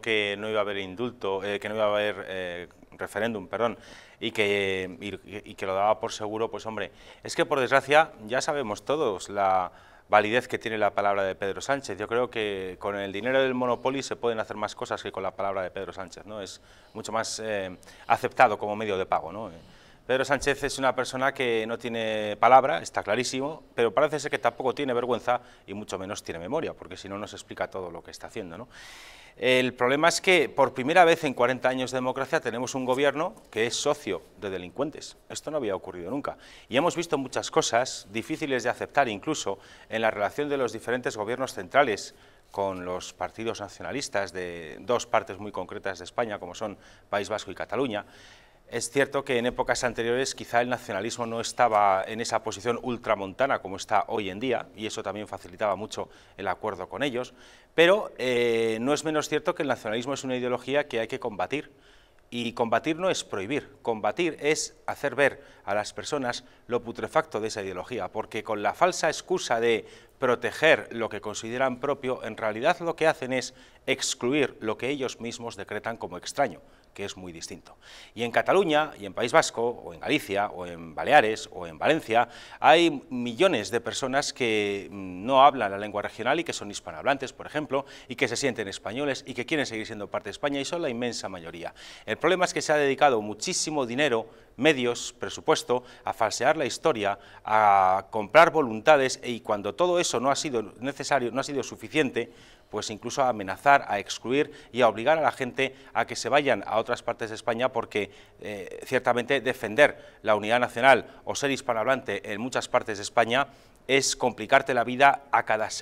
que no iba a haber indulto, eh, que no iba a haber eh, referéndum, perdón, y que, lo daba por seguro, pues hombre, es que por desgracia ya sabemos todos la validez que tiene la palabra de Pedro Sánchez. Yo creo que con el dinero del Monopoly se pueden hacer más cosas que con la palabra de Pedro Sánchez, ¿no? Es mucho más eh, aceptado como medio de pago, ¿no? Pedro Sánchez es una persona que no tiene palabra, está clarísimo, pero parece ser que tampoco tiene vergüenza y mucho menos tiene memoria, porque si no nos explica todo lo que está haciendo, ¿no? El problema es que por primera vez en 40 años de democracia tenemos un gobierno que es socio de delincuentes. Esto no había ocurrido nunca. Y hemos visto muchas cosas difíciles de aceptar incluso en la relación de los diferentes gobiernos centrales con los partidos nacionalistas de dos partes muy concretas de España, como son País Vasco y Cataluña, es cierto que en épocas anteriores quizá el nacionalismo no estaba en esa posición ultramontana como está hoy en día, y eso también facilitaba mucho el acuerdo con ellos, pero eh, no es menos cierto que el nacionalismo es una ideología que hay que combatir, y combatir no es prohibir, combatir es hacer ver a las personas lo putrefacto de esa ideología, porque con la falsa excusa de proteger lo que consideran propio, en realidad lo que hacen es excluir lo que ellos mismos decretan como extraño, que es muy distinto. Y en Cataluña, y en País Vasco, o en Galicia, o en Baleares, o en Valencia, hay millones de personas que mm, no hablan la lengua regional y que son hispanohablantes, por ejemplo, y que se sienten españoles y que quieren seguir siendo parte de España, y son la inmensa mayoría. El problema es que se ha dedicado muchísimo dinero medios, presupuesto, a falsear la historia, a comprar voluntades y cuando todo eso no ha sido necesario, no ha sido suficiente, pues incluso a amenazar, a excluir y a obligar a la gente a que se vayan a otras partes de España porque eh, ciertamente defender la unidad nacional o ser hispanohablante en muchas partes de España es complicarte la vida a cada segundo.